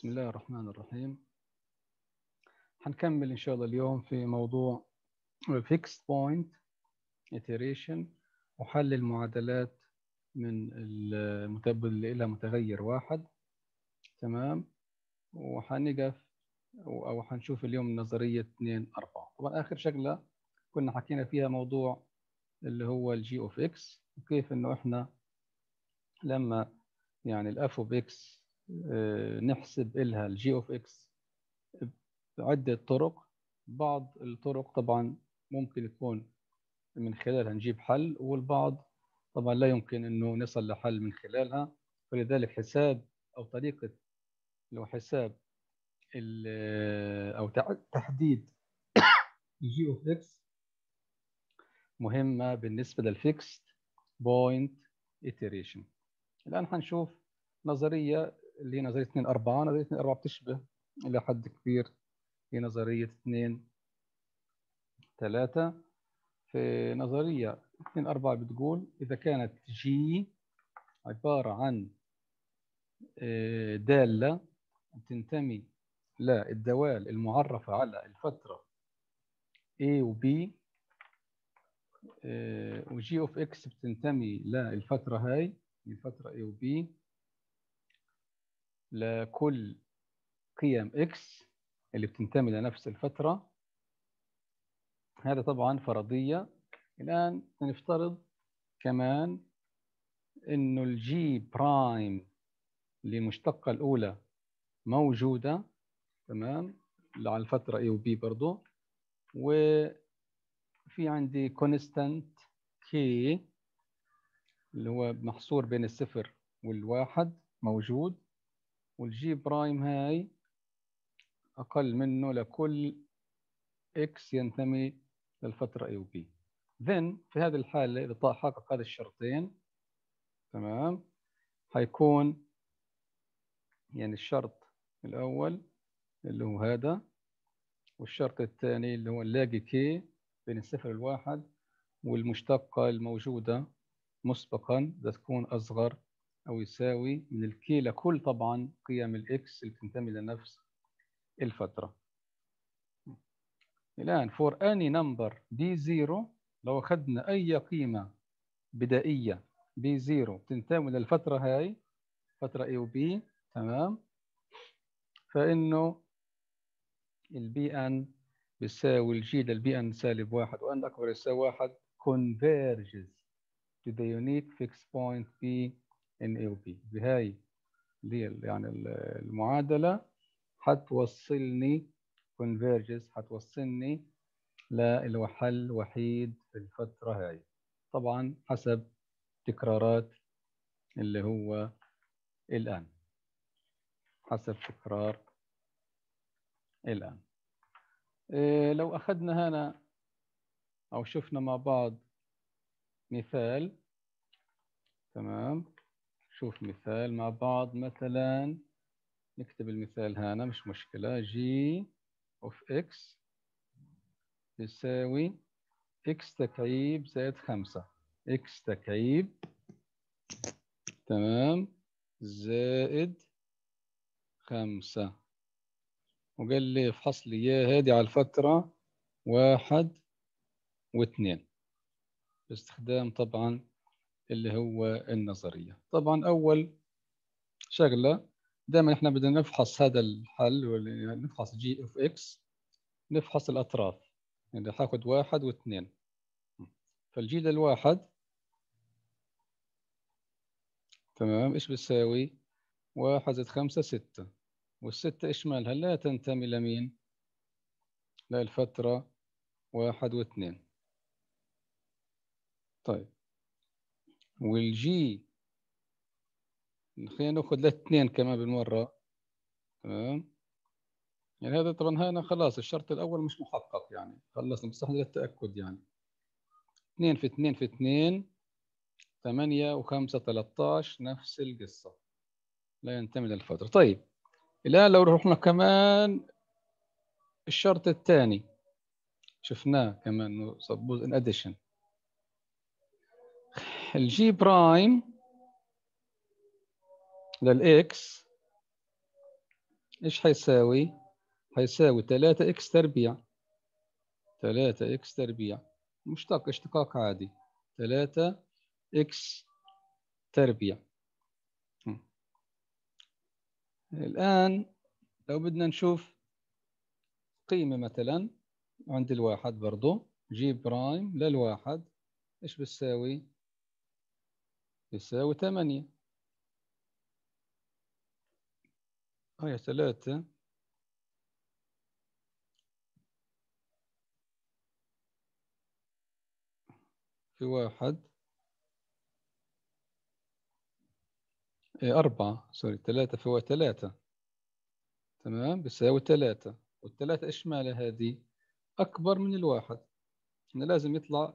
بسم الله الرحمن الرحيم هنكمل إن شاء الله اليوم في موضوع fixed point iteration وحل المعادلات من اللي إلى متغير واحد تمام وهنقف أو هنشوف اليوم نظرية 2 4 طبعا آخر شغلة كنا حكينا فيها موضوع اللي هو الجي اوف اكس وكيف إنه إحنا لما يعني الاف اوف اكس آه، نحسب لها الجي اوف اكس بعدة طرق بعض الطرق طبعا ممكن يكون من خلالها نجيب حل والبعض طبعا لا يمكن انه نصل لحل من خلالها فلذلك حساب او طريقه لو حساب آه، او تحديد الجي اوف اكس مهمه بالنسبه للفيكست بوينت iteration الان حنشوف نظريه اللي هي نظريه 2 4 نظريه 2 4 بتشبه الى حد كبير هي نظريه 2 3 في نظريه 2 4 بتقول اذا كانت جي عباره عن آه، داله تنتمي للدوال المعرفه على الفتره A و B وجي اوف اكس بتنتمي للفتره هاي الفتره A و B لكل قيم اكس اللي بتنتمي لنفس الفترة هذا طبعا فرضية الآن نفترض كمان إنه الجي برايم لمشتقة الأولى موجودة تمام على الفترة A و B برضو وفي عندي كونستانت K اللي هو محصور بين الصفر والواحد موجود والجي برايم هاي أقل منه لكل إكس ينتمي للفترة A و B. then في هذه الحالة إذا حقق هذا الشرطين تمام حيكون يعني الشرط الأول اللي هو هذا والشرط الثاني اللي هو نلاقي كي بين الصفر الواحد والمشتقة الموجودة مسبقا بدها تكون أصغر أو يساوي من الكي لكل طبعا قيم الإكس اللي بتنتمي لنفس الفترة. الآن for any number b0 لو أخذنا أي قيمة بدائية b0 تنتمي للفترة هاي فترة A و B تمام فإنه البي bn بيساوي الجي للبي bn سالب واحد وان أكبر يساوي واحد converges to the unique fixed point B NaOB بهاي دي يعني المعادلة حتوصلني converges حتوصلني حل وحيد في الفترة هاي طبعا حسب تكرارات اللي هو الآن حسب تكرار الآن إيه لو أخذنا هنا أو شفنا مع بعض مثال تمام شوف مثال مع بعض مثلا نكتب المثال هنا مش مشكلة جي اوف x يساوي x تكعيب زائد خمسة x تكعيب تمام زائد خمسة وقال لي افحص لي اياه هذه على الفترة واحد واثنين باستخدام طبعا اللي هو النظريه طبعا اول شغله دائما احنا بدنا نفحص هذا الحل نفحص جي اوف اكس نفحص الاطراف يعني حاخد واحد واثنين فالجي للواحد تمام ايش بيساوي واحد زائد خمسة ستة والستة ايش مالها لا تنتمي لمين للفترة واحد واثنين طيب والجي خلينا ناخذ الاثنين كمان بالمره تمام يعني هذا طبعا هنا خلاص الشرط الاول مش محقق يعني خلصنا بس للتاكد يعني 2 في 2 في 2 8 و5 13 نفس القصه لا ينتمي للفتره طيب الان لو رحنا كمان الشرط الثاني شفناه كمان سبوز ان اديشن الجي برايم للإكس إيش حيساوي؟ حيساوي 3 إكس تربيع 3 إكس تربيع مشتق اشتقاق عادي 3 إكس تربيع الآن لو بدنا نشوف قيمة مثلا عند الواحد برضو جي برايم للواحد ايش بتساوي؟ يساوي ثمانية هاي ثلاثة في واحد إيه أربعة سوري ثلاثة في واحد ثلاثة تمام بيساوي ثلاثة والثلاثة إيش مالها هذه أكبر من الواحد إحنا لازم يطلع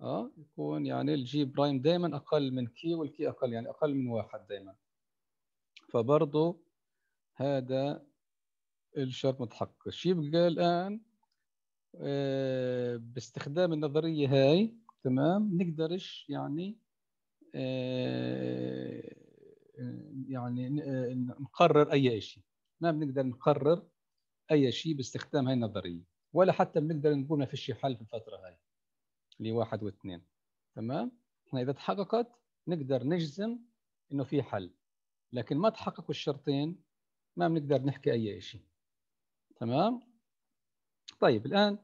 اه يكون يعني الجي برايم دايما اقل من كي والكي اقل يعني اقل من واحد دايما فبرضه هذا الشرط متحقق متحققش يبقى الان آه، باستخدام النظريه هاي تمام نقدرش يعني آه، يعني آه، نقرر اي شيء ما بنقدر نقرر اي شيء باستخدام هاي النظريه ولا حتى بنقدر نقول ما فيش حل في الفتره هاي لواحد واثنين تمام احنا اذا تحققت نقدر نجزم انه في حل لكن ما تحققوا الشرطين ما بنقدر نحكي اي شيء تمام طيب الان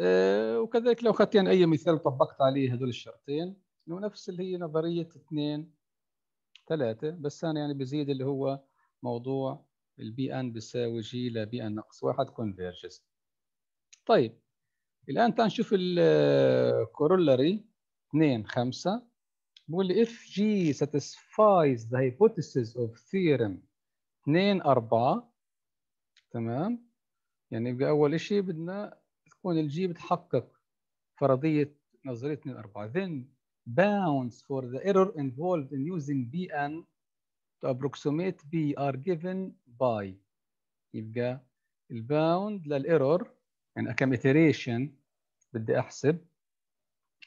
آه وكذلك لو اخذت يعني اي مثال طبقت عليه هذول الشرطين انه نفس اللي هي نظريه اثنين ثلاثه بس انا يعني بزيد اللي هو موضوع البي ان بيساوي جي لبي ان ناقص واحد كونفيرجز طيب الان تنشوف الكورولاري 2 5 بقول لي if G satisfies the hypothesis of theorem 2 4 تمام يعني يبقى اول شيء بدنا تكون الجي بتحقق فرضيه نظريه 2 4 then bounds for the error involved in using bn to approximate b are given by يبقى الباوند للايرور يعني كم iteration بدي احسب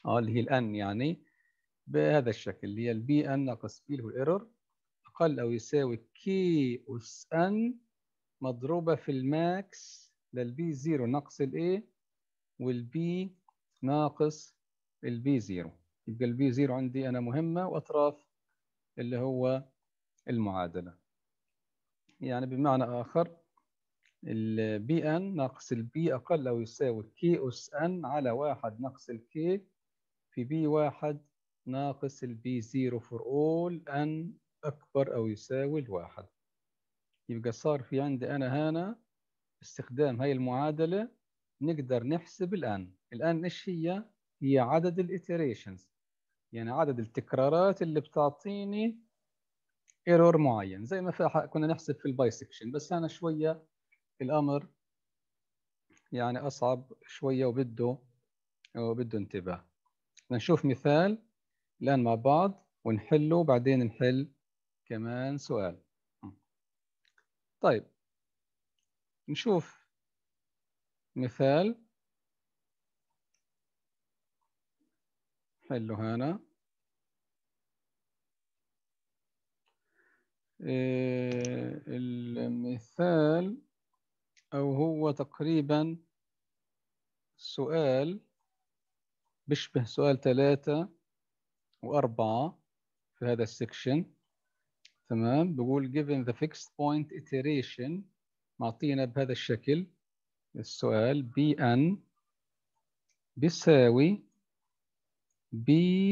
اه اللي هي الان يعني بهذا الشكل اللي هي البي ان ناقص بي اللي هو الايرور اقل او يساوي كي اس ان مضروبه في الماكس للبي 0 ناقص الاي والبي ناقص البي 0 يبقى البي 0 عندي انا مهمه واطراف اللي هو المعادله يعني بمعنى اخر البي ان ناقص البي أقل أو يساوي كي أس ان على واحد ناقص الكي في بي واحد ناقص البي زيرو فور أول ان أكبر أو يساوي الواحد يبقى صار في عندي أنا هنا استخدام هاي المعادلة نقدر نحسب الآن الآن إيش هي؟ هي عدد الاتريشنز يعني عدد التكرارات اللي بتعطيني ايرور معين زي ما كنا نحسب في البايسكشن بس أنا شوية الأمر يعني أصعب شوية وبده وبده انتباه نشوف مثال الآن مع بعض ونحله وبعدين نحل كمان سؤال طيب نشوف مثال حلو هنا آه، المثال أو هو تقريبا سؤال بيشبه سؤال ثلاثة وأربعة في هذا السكشن تمام بقول given the fixed point iteration معطينا بهذا الشكل السؤال bn بيساوي bn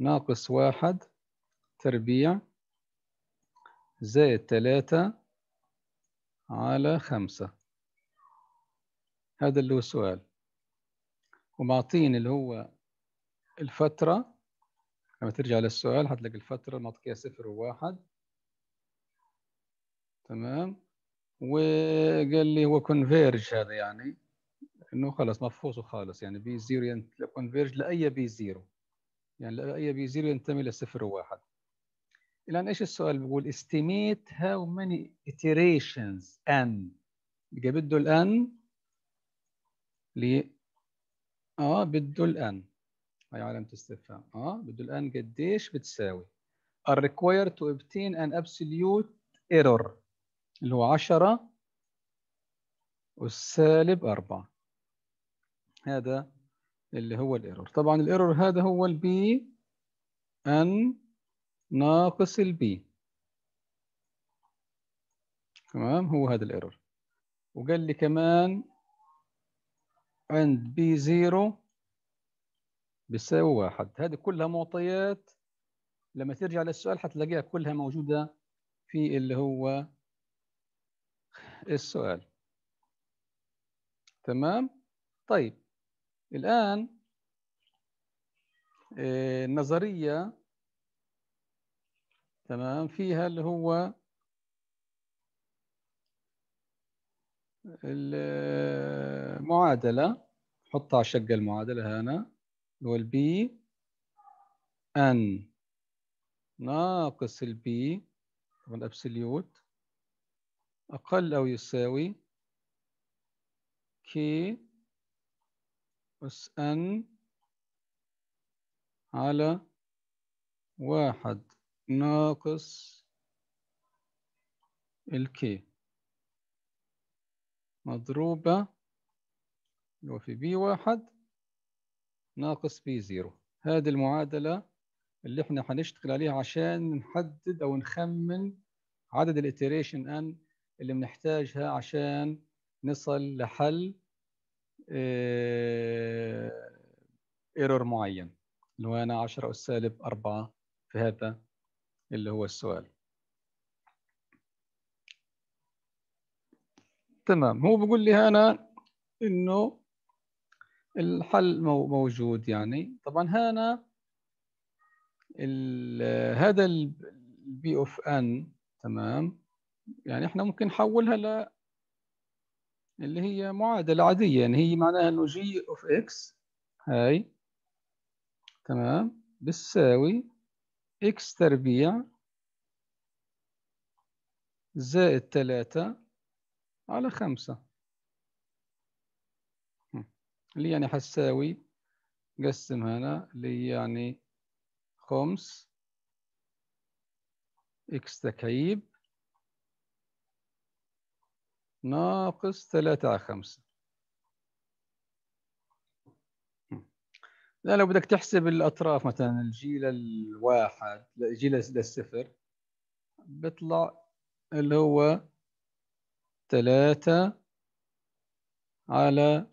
ناقص واحد تربيع زائد تلاتة على خمسة هذا اللي هو السؤال ومعطين اللي هو الفترة لما ترجع للسؤال هتلاقي الفترة معطيها صفر وواحد تمام وقال لي هو كونفيرج هذا يعني انه خلاص مفحوص وخالص يعني بي زيرو كونفيرج لاي بي زيرو يعني لاي بي زيرو ينتمي لصفر وواحد الان ايش السؤال بيقول estimate how many iterations n جاب بده الان ل اه بده الان هي علامه استفهام اه بده الان قديش بتساوي are required to obtain an absolute error اللي هو 10 والسالب 4 هذا اللي هو الايرور طبعا الايرور هذا هو البي ان ناقص البي تمام هو هذا الايرور وقال لي كمان عند بي زيرو بيساوي واحد هذه كلها معطيات لما ترجع للسؤال حتلاقيها كلها موجودة في اللي هو السؤال تمام طيب الآن النظرية آه، تمام فيها اللي هو المعادلة حطها على شق المعادلة هنا اللي هو B ان ناقص البي طبعا Absolute اقل او يساوي كي اس ان على واحد ناقص الكي مضروبة اللي في بي واحد ناقص بي زيرو هذه المعادلة اللي احنا هنشتغل عليها عشان نحدد أو نخمن عدد الاتريشن ان اللي بنحتاجها عشان نصل لحل ايرور آه، معين اللي هو انا 10 اس سالب 4 في هذا اللي هو السؤال تمام هو بيقول لي هنا انه الحل موجود يعني طبعا هنا هذا البي اوف ان تمام يعني احنا ممكن نحولها ل اللي هي معادلة عادية يعني هي معناها انه جي اوف اكس هاي تمام بتساوي اكس تربيع زائد تلاتة على خمسة اللي يعني حساوي قسم هنا اللي يعني خمس اكس تكعيب ناقص تلاتة على خمسة لا لو بدك تحسب الاطراف مثلا الجيل الواحد الجيل للصفر بيطلع اللي هو ثلاثة على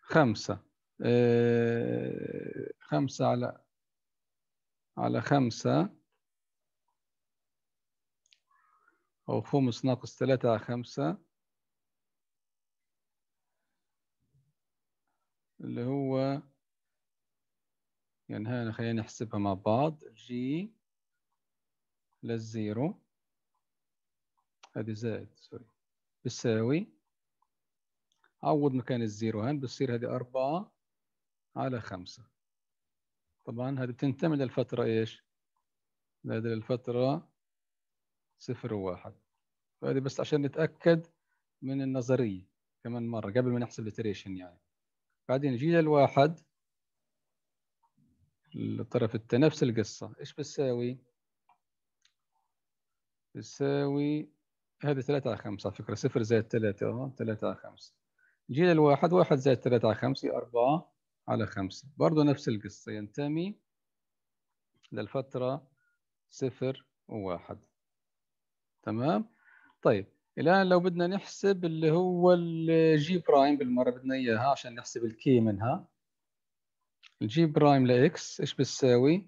خمسة آه، خمسة على على خمسة أو خمس ناقص ثلاثة على خمسة اللي هو يعني هنا خلينا نحسبها مع بعض جي للزيرو هذه زائد سوري بتساوي عوض مكان الزيرو هان بتصير هذه أربعة على خمسة طبعا هذه بتنتمي للفترة ايش؟ هذه للفترة صفر وواحد فهذه بس عشان نتأكد من النظرية كمان مرة قبل ما نحسب الاتريشن يعني بعدين جينا الواحد الطرف الثاني نفس القصة إيش بتساوي؟ بتساوي هذه ثلاثة على خمسة على فكرة صفر زائد ثلاثة أهو ثلاثة على خمسة جينا الواحد واحد زائد ثلاثة على خمسة أربعة على خمسة برضه نفس القصة ينتمي للفترة صفر وواحد تمام؟ طيب الان لو بدنا نحسب اللي هو الجي برايم بالمره بدنا اياها عشان نحسب الكي منها الجي برايم لاكس ايش بتساوي؟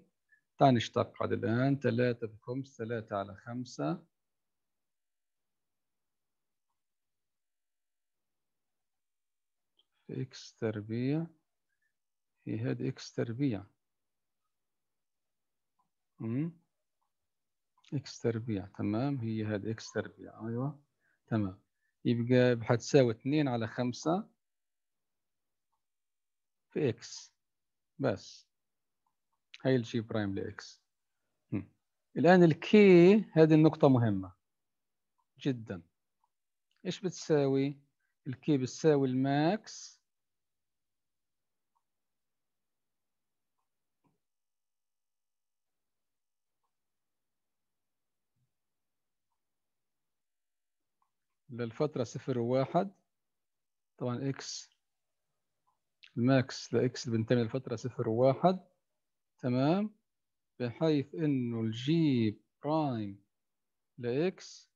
تعال نشتق عاد الان 3 بخمس 3 على 5 اكس تربيع هي هاد اكس تربيع امم اكس تربيع تمام هي هاد اكس تربيع ايوه تمام يبقى حتساوي تساوي 2 على 5 في اكس بس هاي الجي برايم لاكس الان الكي هذه النقطة مهمة جدا ايش بتساوي؟ الكي بتساوي الماكس للفترة صفر وواحد طبعا اكس الماكس لاكس بنتمي للفترة صفر وواحد تمام بحيث انه الجي برايم لاكس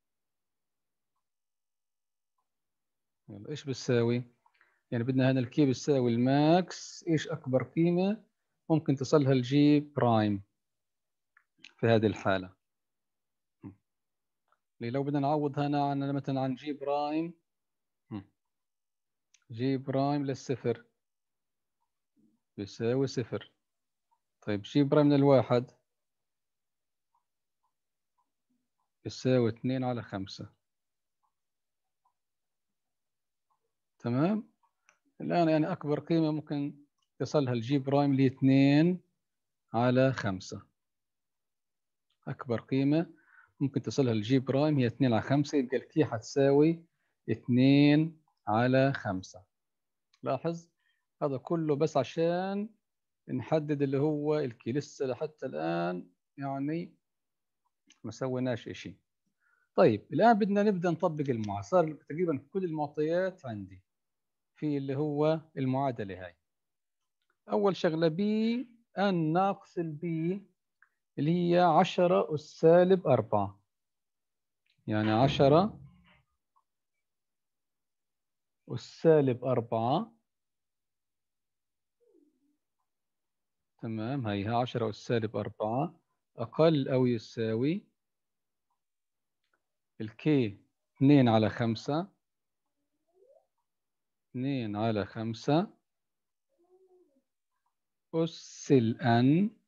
يلا ايش بتساوي؟ يعني بدنا هذا الكي بتساوي الماكس ايش اكبر قيمة ممكن تصلها الجي برايم في هذه الحالة اللي لو بدنا نعوض هنا عن مثلا عن جي برايم جي برايم للصفر بيساوي صفر طيب جي برايم للواحد بيساوي اتنين على خمسة تمام الآن يعني أكبر قيمة ممكن يصلها الجي برايم لاتنين على خمسة أكبر قيمة ممكن تصلها لجي برايم هي 2 على 5 يبقى الكي هتساوي 2 على 5 لاحظ هذا كله بس عشان نحدد اللي هو الكي لسه لحتى الآن يعني ما سويناش شيء طيب الآن بدنا نبدأ نطبق المعادلة تقريبا كل المعطيات عندي في اللي هو المعادلة هاي أول شغلة بي أن ناقص البي اللي هي عشرة أس سالب أربعة يعني عشرة أس سالب أربعة تمام هي عشرة أس سالب أربعة أقل أو يساوي الكي اثنين على خمسة اثنين على خمسة أس الأن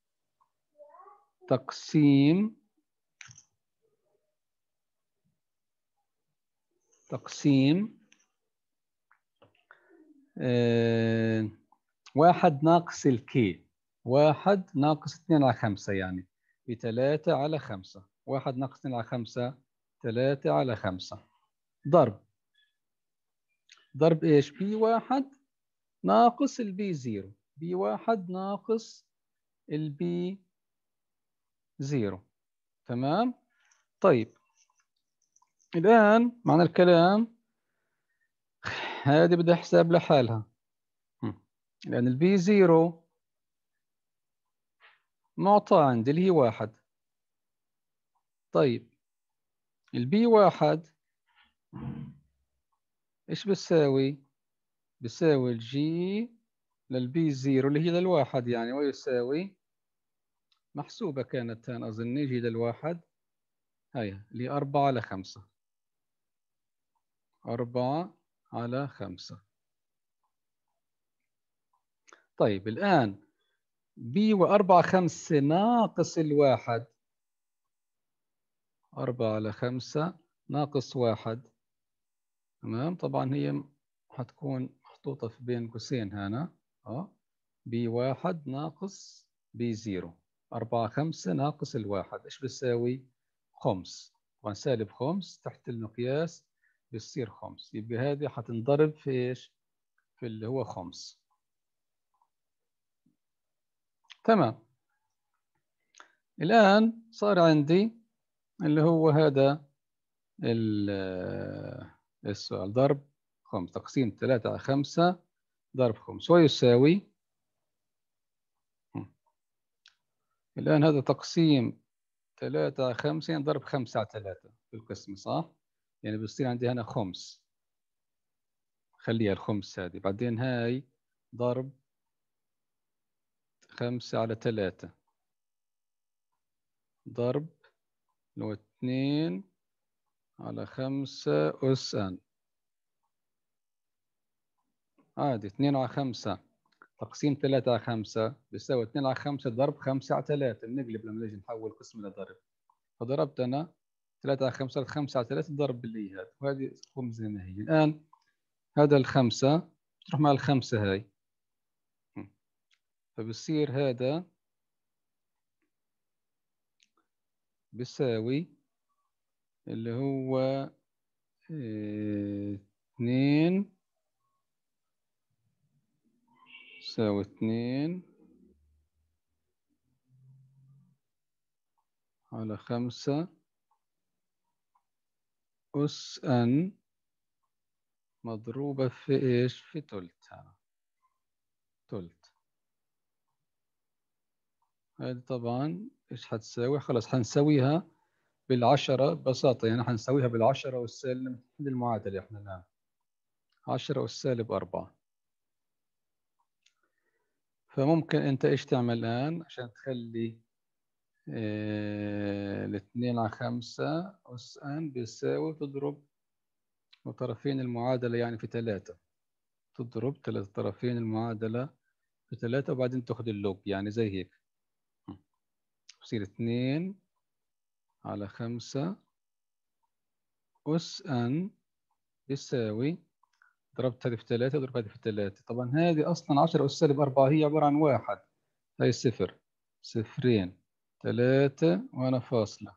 تقسيم تقسيم آه، واحد ناقص الكي واحد ناقص اثنين على خمسة يعني بثلاثة على خمسة واحد ناقص اثنين على خمسة ثلاثة على خمسة ضرب ضرب ايش بي واحد ناقص البي زيرو بي واحد ناقص البي زيرو تمام طيب الآن معنى الكلام هذه بدها حساب لحالها لأن البي زيرو معطى عندي اللي هي واحد طيب البي واحد ايش بتساوي؟ بتساوي الجي للبي زيرو اللي هي للواحد يعني ويساوي محسوبة كانت هان أظن نجي للواحد هيا لأربعة على خمسة أربعة على خمسة طيب الآن بي وأربعة خمسة ناقص الواحد أربعة على خمسة ناقص واحد تمام طبعا هي حتكون محطوطة في بين قوسين هنا اه بي واحد ناقص بي زيرو أربعة خمسة ناقص الواحد إيش بيساوي؟ خمس طبعا سالب خمس تحت المقياس بتصير خمس يبقى هذه حتنضرب في إيش؟ في اللي هو خمس تمام الآن صار عندي اللي هو هذا آه، السؤال ضرب خمس تقسيم ثلاثة على خمسة ضرب خمس ويساوي الآن هذا تقسيم ثلاثة خمسين يعني ضرب خمسة على ثلاثة في القسمة صح؟ يعني بصير عندي هنا خمس خليها الخمس هذه بعدين هاي ضرب خمسة على ثلاثة ضرب لو اثنين على خمسة أس ان عادي اثنين على خمسة تقسيم 3 على 5 بيساوي 2 على 5 ضرب 5 على 3 بنقلب لما نيجي نحول قسم لضرب فضربت انا 3 على 5 5 على 3 ضرب باللي هذا وهذه تقوم زي ما هي الان هذا الخمسة بتروح مع الخمسة هاي فبصير هذا بيساوي اللي هو 2 آه، إيه تساوي اثنين على خمسة أس أن مضروبة في إيش؟ في تلت تلت هذه طبعا إيش هتساوي؟ خلاص هنسويها بالعشرة ببساطة يعني هنسويها بالعشرة والسالب المعادلة إحنا الآن عشرة والسالب أربعة فممكن انت ايش تعمل الان عشان تخلي آه، الاثنين على خمسة أس أن بيساوي تضرب وطرفين المعادلة يعني في ثلاثة تضرب ثلاثة طرفين المعادلة في ثلاثة وبعدين تاخد اللوج يعني زي هيك بصير اثنين على خمسة أس أن بيساوي ضربت هذه في ثلاثة وضربت هذه في ثلاثة طبعا هذه اصلا عشرة اس سالب أربعة هي عباره عن واحد هي صفر صفرين ثلاثة وانا فاصلة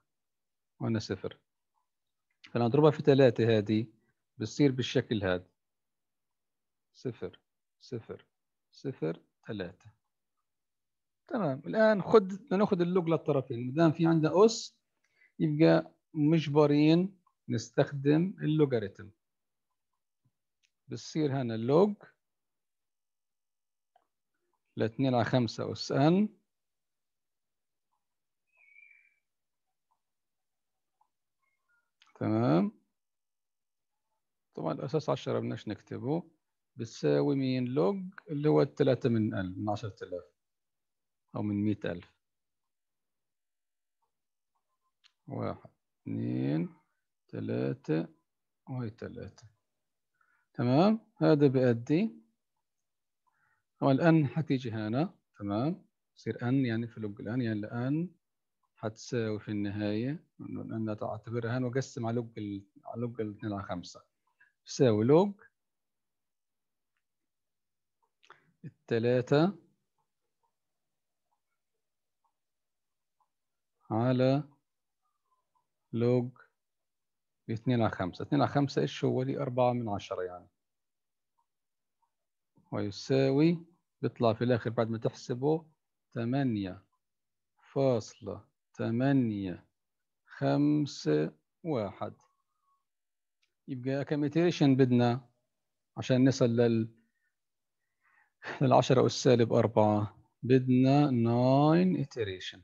وانا صفر فلما اضربها في ثلاثة هذه بتصير بالشكل هذا صفر صفر صفر ثلاثة تمام الآن خد ناخذ اللوج للطرفين ما دام في عندنا أس يبقى مجبرين نستخدم اللوغاريتم بتصير هنا اللوج ل 2 على 5 أس ان تمام طبعا الأساس 10 بدناش نكتبه بتساوي مين لوج اللي هو 3 من 1000 من 10000 أو من 100000 واحد اثنين ثلاثة وهي ثلاثة تمام هذا بيأدي هو الآن حتيجي هنا تمام يصير أن يعني في لوج الآن يعني الآن حتساوي في النهاية لأن تعتبرها هان وأقسم على لوج ال... على لوج 2 على 5 تساوي لوج التلاتة على لوج 2 على 5 2 على 5 ايش هو لي 4 من 10 يعني ويساوي بيطلع في الاخر بعد ما تحسبه 8 فاصلة 8 5 واحد يبقى كم ايتريشن بدنا عشان نصل لل للعشرة أس سالب أربعة بدنا 9 iteration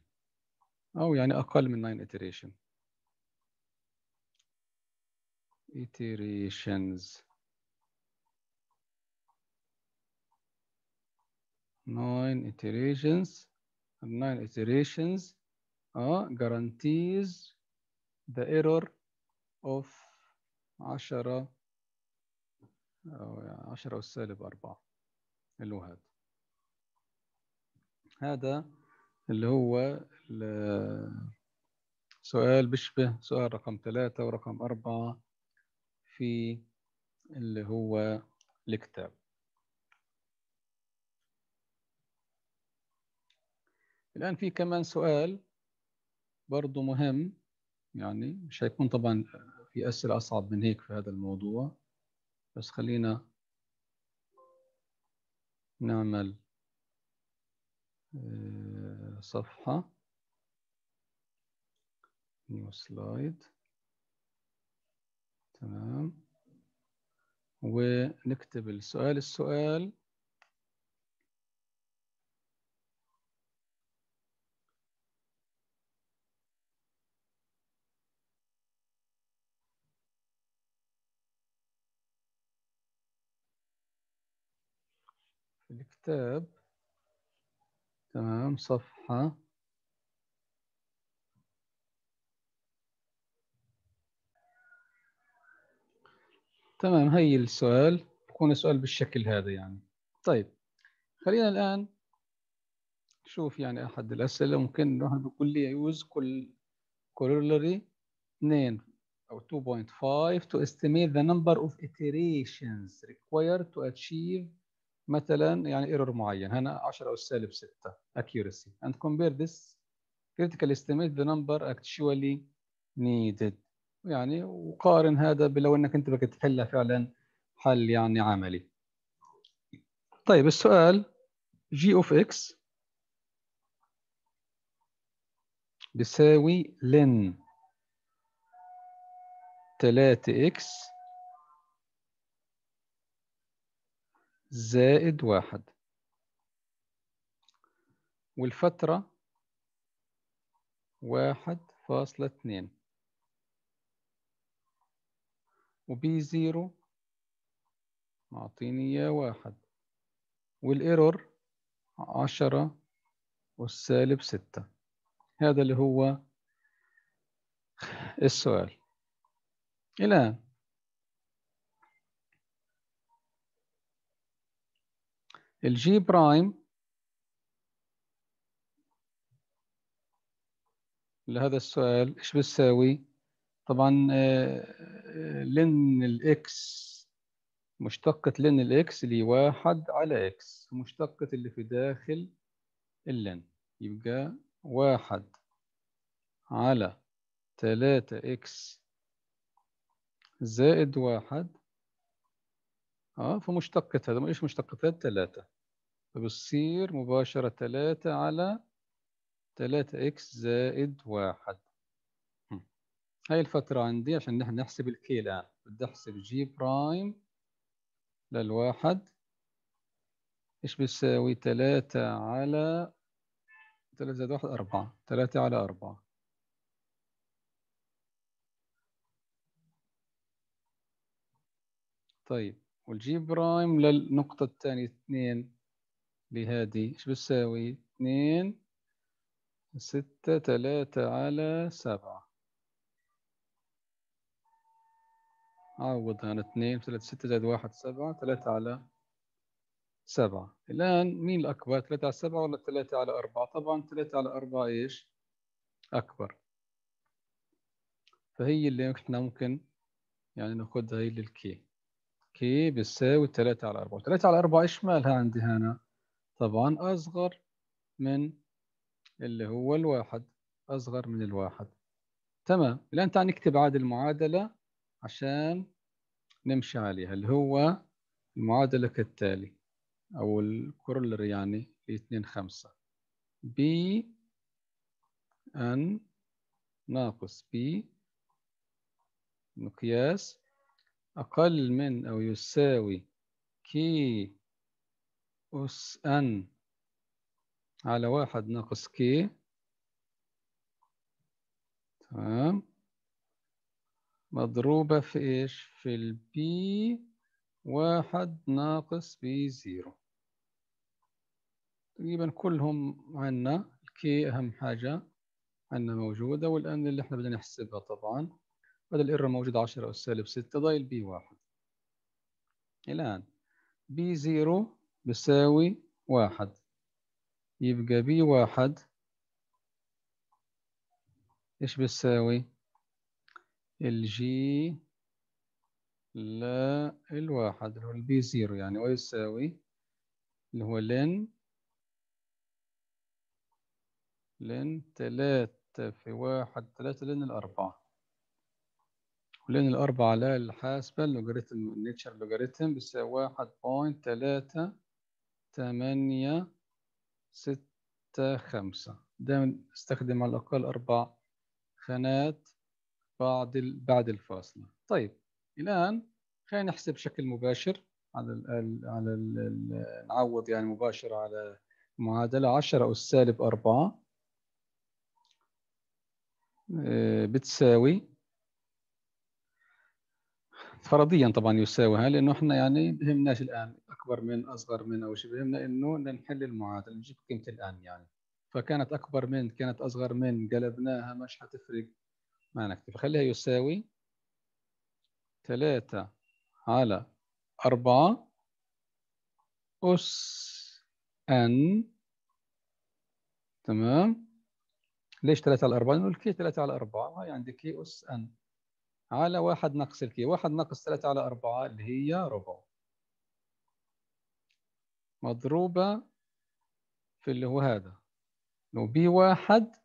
أو يعني أقل من 9 iteration iterations nine iterations nine iterations uh, guarantees the error of 10 أو 10 والسالب 4 اللي هو هذا هذا اللي هو سؤال بيشبه سؤال رقم ثلاثة ورقم أربعة في اللي هو الكتاب الآن في كمان سؤال برضو مهم يعني مش هيكون طبعا في أسئلة أصعب من هيك في هذا الموضوع بس خلينا نعمل آه، صفحة نيو سلايد تمام ونكتب السؤال السؤال في الكتاب تمام صفحة تمام هي السؤال يكون السؤال بالشكل هذا يعني طيب خلينا الآن نشوف يعني أحد الأسئلة ممكن نروح بيقول لي use كل corollary 2 أو 2.5 to estimate the number of iterations required to achieve مثلا يعني error معين هنا 10 أو السالب 6 accuracy and compare this critical estimate the number actually needed يعني وقارن هذا بلو انك انت بدك تحلها فعلا حل يعني عملي طيب السؤال g اوف x بيساوي لن 3 x زائد واحد والفترة واحد فاصلة اتنين وبي زيرو معطيني اياه واحد والايرور عشرة والسالب ستة هذا اللي هو السؤال الآن الجي برايم لهذا السؤال ايش بتساوي؟ طبعا آه، آه، لن الاكس مشتقة لن الاكس اللي واحد على اكس مشتقة اللي في داخل اللن يبقى واحد على تلاتة اكس زائد واحد اه فمشتقة هذا ايش مشتقتها تلاتة فبتصير مباشرة تلاتة على تلاتة اكس زائد واحد هاي الفترة عندي عشان نحن نحسب الكي الآن بدي أحسب جي برايم للواحد إيش بيساوي تلاتة على تلاتة زائد واحد أربعة تلاتة على أربعة طيب والجي برايم للنقطة الثانية اثنين لهذه إيش بتساوي؟ اثنين ستة تلاتة على سبعة عوض هنا 2 في 3 6 زائد 1 7 3 على 7 الآن مين الأكبر 3 على 7 ولا 3 على 4 طبعا 3 على 4 إيش أكبر فهي اللي احنا ممكن يعني ناخدها هي للكي كي بتساوي 3 على 4 3 على 4 ايش مالها عندي هنا طبعا اصغر من اللي هو الواحد اصغر من الواحد تمام الان تعال نكتب عاد المعادله عشان نمشي عليها اللي هو المعادلة كالتالي أو الكورلر يعني في خمسة 5 ب أن ناقص ب مقياس أقل من أو يساوي كي أس أن على واحد ناقص كي تمام مضروبة في إيش؟ في البي واحد ناقص بي زيرو تقريبا كلهم عنا الكي أهم حاجة عنا موجودة والآن اللي احنا بدنا نحسبها طبعا هذا الإر موجود عشرة أس سالب ستة ضايل بي واحد الآن بي زيرو بساوي واحد يبقى بي واحد إيش بساوي؟ الجي الواحد اللي هو البي زيرو يعني ويساوي اللي هو لن لن تلاتة في واحد تلاتة لن الأربعة ولين الأربعة لا الحاسبة اللوغاريتم النيتشر لوغاريتم بيساوي واحد بوينت تلاتة تمانية ستة خمسة ده استخدم على الأقل أربع خانات بعد بعد الفاصلة طيب الآن خلينا نحسب بشكل مباشر على ال على ال نعوض يعني مباشر على المعادلة 10 أس سالب 4 بتساوي فرضيا طبعا يساويها لانه احنا يعني بهمناش الان اكبر من اصغر من او شيء بهمنا انه نحل المعادله نجيب قيمه الان يعني فكانت اكبر من كانت اصغر من قلبناها مش حتفرق ما نكتب خليها يساوي 3 على 4 أس أن تمام ليش 3 على 4؟ لأنه الكي 3 على 4 هاي عندي كي أس أن على 1 ناقص الكي 1 ناقص 3 على 4 اللي هي ربع مضروبة في اللي هو هذا لو بي واحد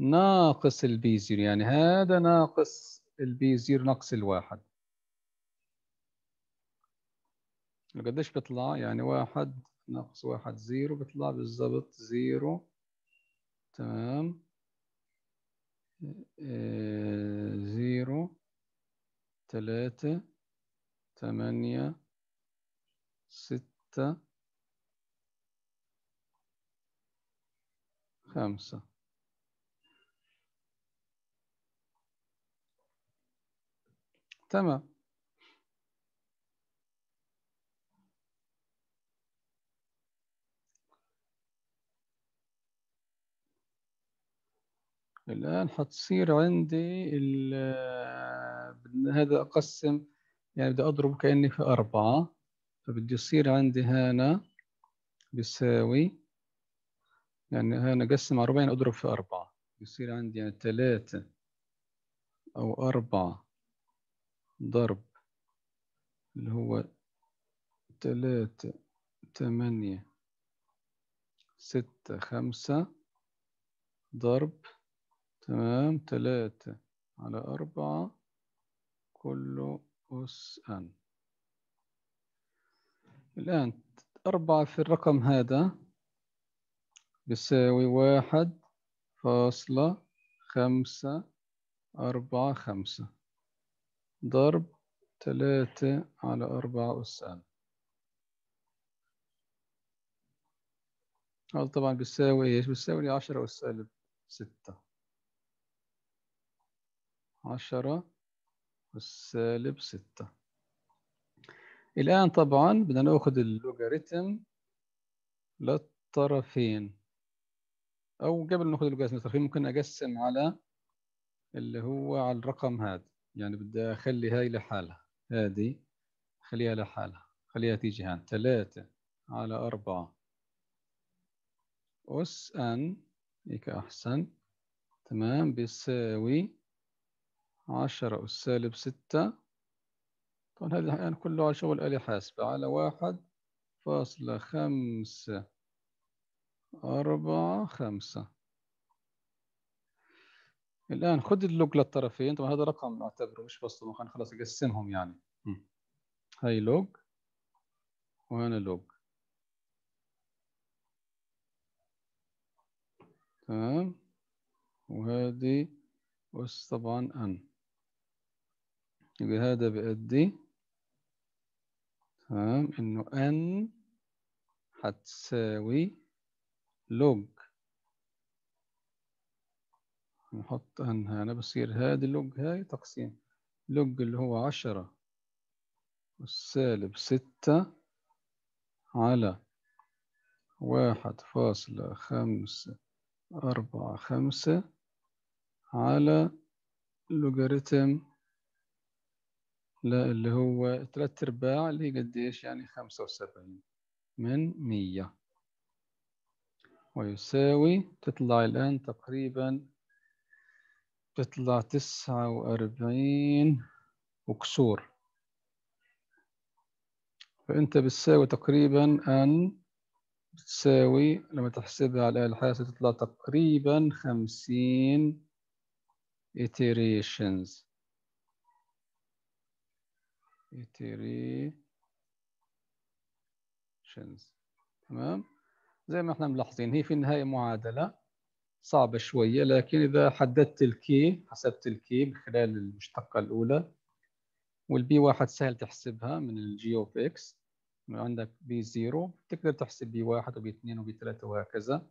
ناقص البي زيرو يعني هذا ناقص البي زيرو ناقص الواحد قديش بيطلع يعني واحد ناقص واحد زيرو بيطلع بالضبط زيرو تمام آه، زيرو ثلاثة ثمانية ستة خمسة تمام الآن حتصير عندي ال هذا أقسم يعني بدي أضرب كأني في أربعة فبدي يصير عندي هنا بيساوي يعني هنا أقسم على ربعين يعني أضرب في أربعة بيصير عندي يعني تلاتة أو أربعة ضرب اللي هو تلاتة تمانية ستة خمسة ضرب تمام تلاتة على أربعة كله أس أن الآن أربعة في الرقم هذا بيساوي واحد فاصلة خمسة أربعة خمسة ضرب تلاتة على أربعة أسام هذا طبعا بيساوي ايش؟ بيساوي لي عشرة أس سالب ستة عشرة أس سالب ستة الآن طبعا بدنا نأخذ اللوغاريتم للطرفين أو قبل نأخذ اللوغاريتم للطرفين ممكن أقسم على اللي هو على الرقم هذا يعني بدي اخلي هاي لحالها هذه خليها لحالها خليها تيجي هان ثلاثة على أربعة أس أن هيك أحسن تمام بيساوي عشرة أس سالب ستة طبعا هذا يعني كله على شغل آلة حاسبة على واحد فاصلة خمسة أربعة خمسة الان خذ اللوج للطرفين طبعا هذا رقم نعتبره مش بسطه خلينا خلاص اقسمهم يعني هاي لوج وهنا لوج تمام وهذه أس طبعا أن يبقى هذا بيأدي تمام إنه أن هتساوي لوج نحط أنها أنا بصير هذه اللوج هاي تقسيم لوج اللي هو عشرة والسالب ستة على واحد فاصلة خمسة أربعة خمسة على لوغاريتم لا اللي هو تلات أرباع اللي هي قديش يعني خمسة وسبعين من مية ويساوي تطلع الآن تقريبا بتطلع تسعة وأربعين وكسور فأنت بتساوي تقريبا أن بتساوي لما تحسبها على الحاسة تطلع تقريبا خمسين iterations iterations تمام زي ما احنا ملاحظين هي في النهاية معادلة صعبة شوية لكن إذا حددت الكي حسبت الكي من خلال المشتقة الأولى والبي واحد سهل تحسبها من الجي اوف اكس عندك بي زيرو تقدر تحسب بي واحد وبي اثنين وبي ثلاثة وهكذا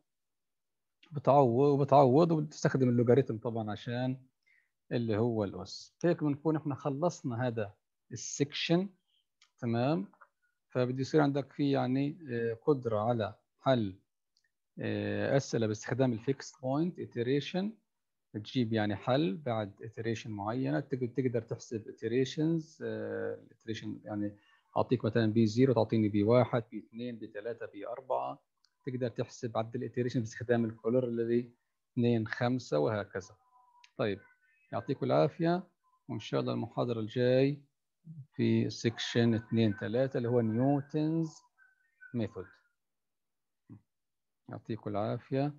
بتعوض وبتعوض وبتستخدم اللوغاريتم طبعا عشان اللي هو الأس هيك بنكون احنا خلصنا هذا السكشن تمام فبده يصير عندك في يعني آه، قدرة على حل آه، اسئله باستخدام الفيكس بوينت اتريشن تجيب يعني حل بعد اتريشن معينه تقدر تحسب اتريشنز الاتريشن آه، يعني اعطيك مثلا بي 0 تعطيني بي 1 بي 2 بي 3 بي 4 تقدر تحسب عدد الاتريشن باستخدام الكولر الذي 2 5 وهكذا طيب يعطيكم العافيه وان شاء الله المحاضره الجاي في سيكشن 2 3 اللي هو نيوتنز ميثود يعطيكم العافية